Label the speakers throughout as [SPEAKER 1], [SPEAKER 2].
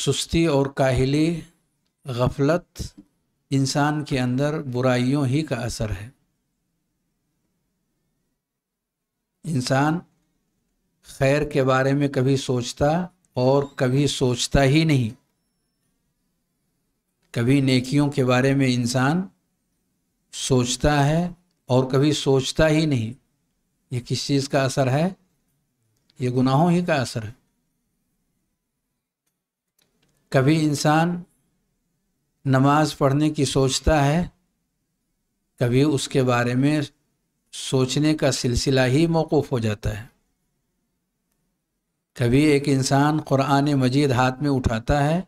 [SPEAKER 1] सुस्ती और काहली गफलत इंसान के अंदर बुराइयों ही का असर है इंसान खैर के बारे में कभी सोचता और कभी सोचता ही नहीं कभी नेकियों के बारे में इंसान सोचता है और कभी सोचता ही नहीं ये किस चीज़ का असर है ये गुनाहों ही का असर है कभी इंसान नमाज पढ़ने की सोचता है कभी उसके बारे में सोचने का सिलसिला ही मौकूफ़ हो जाता है कभी एक इंसान क़ुरान मजीद हाथ में उठाता है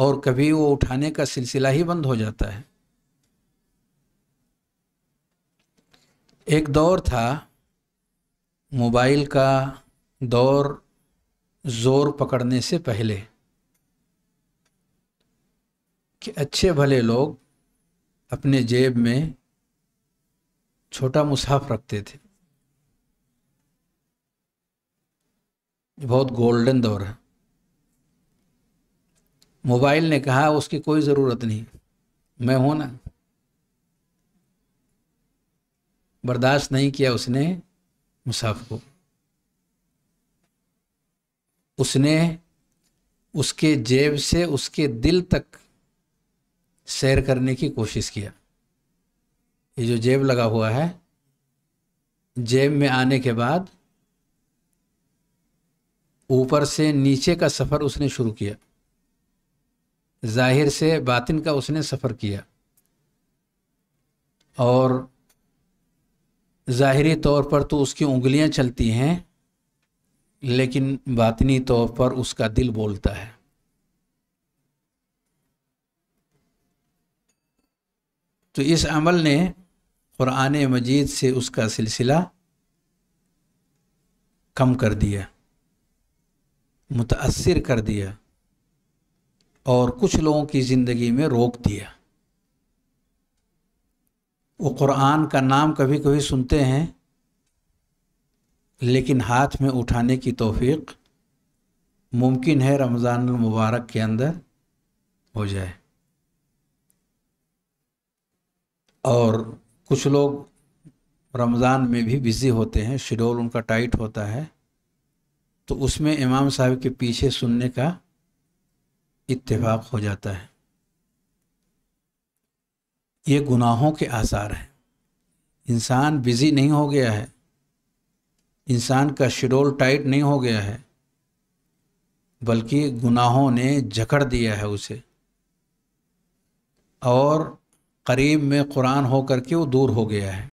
[SPEAKER 1] और कभी वो उठाने का सिलसिला ही बंद हो जाता है एक दौर था मोबाइल का दौर ज़ोर पकड़ने से पहले कि अच्छे भले लोग अपने जेब में छोटा मुसाफ रखते थे बहुत गोल्डन दौर है मोबाइल ने कहा उसकी कोई ज़रूरत नहीं मैं हूं ना बर्दाश्त नहीं किया उसने मुसाफ को उसने उसके जेब से उसके दिल तक सैर करने की कोशिश किया ये जो जेब लगा हुआ है जेब में आने के बाद ऊपर से नीचे का सफ़र उसने शुरू किया जाहिर से बातिन का उसने सफ़र किया और ज़ाहरी तौर पर तो उसकी उंगलियां चलती हैं लेकिन बातनी तौर पर उसका दिल बोलता है तो इस अमल ने क़ुरान मजीद से उसका सिलसिला कम कर दिया मुतासर कर दिया और कुछ लोगों की ज़िंदगी में रोक दिया वो क़ुरान का नाम कभी कभी सुनते हैं लेकिन हाथ में उठाने की तोफ़ी मुमकिन है रमज़ान मुबारक के अंदर हो जाए और कुछ लोग रमज़ान में भी बिज़ी होते हैं शेड्यूल उनका टाइट होता है तो उसमें इमाम साहब के पीछे सुनने का इत्तेफाक हो जाता है ये गुनाहों के आसार हैं इंसान बिज़ी नहीं हो गया है इंसान का शेड्यूल टाइट नहीं हो गया है बल्कि गुनाहों ने जकड़ दिया है उसे और करीब में कुरान हो करके वो दूर हो गया है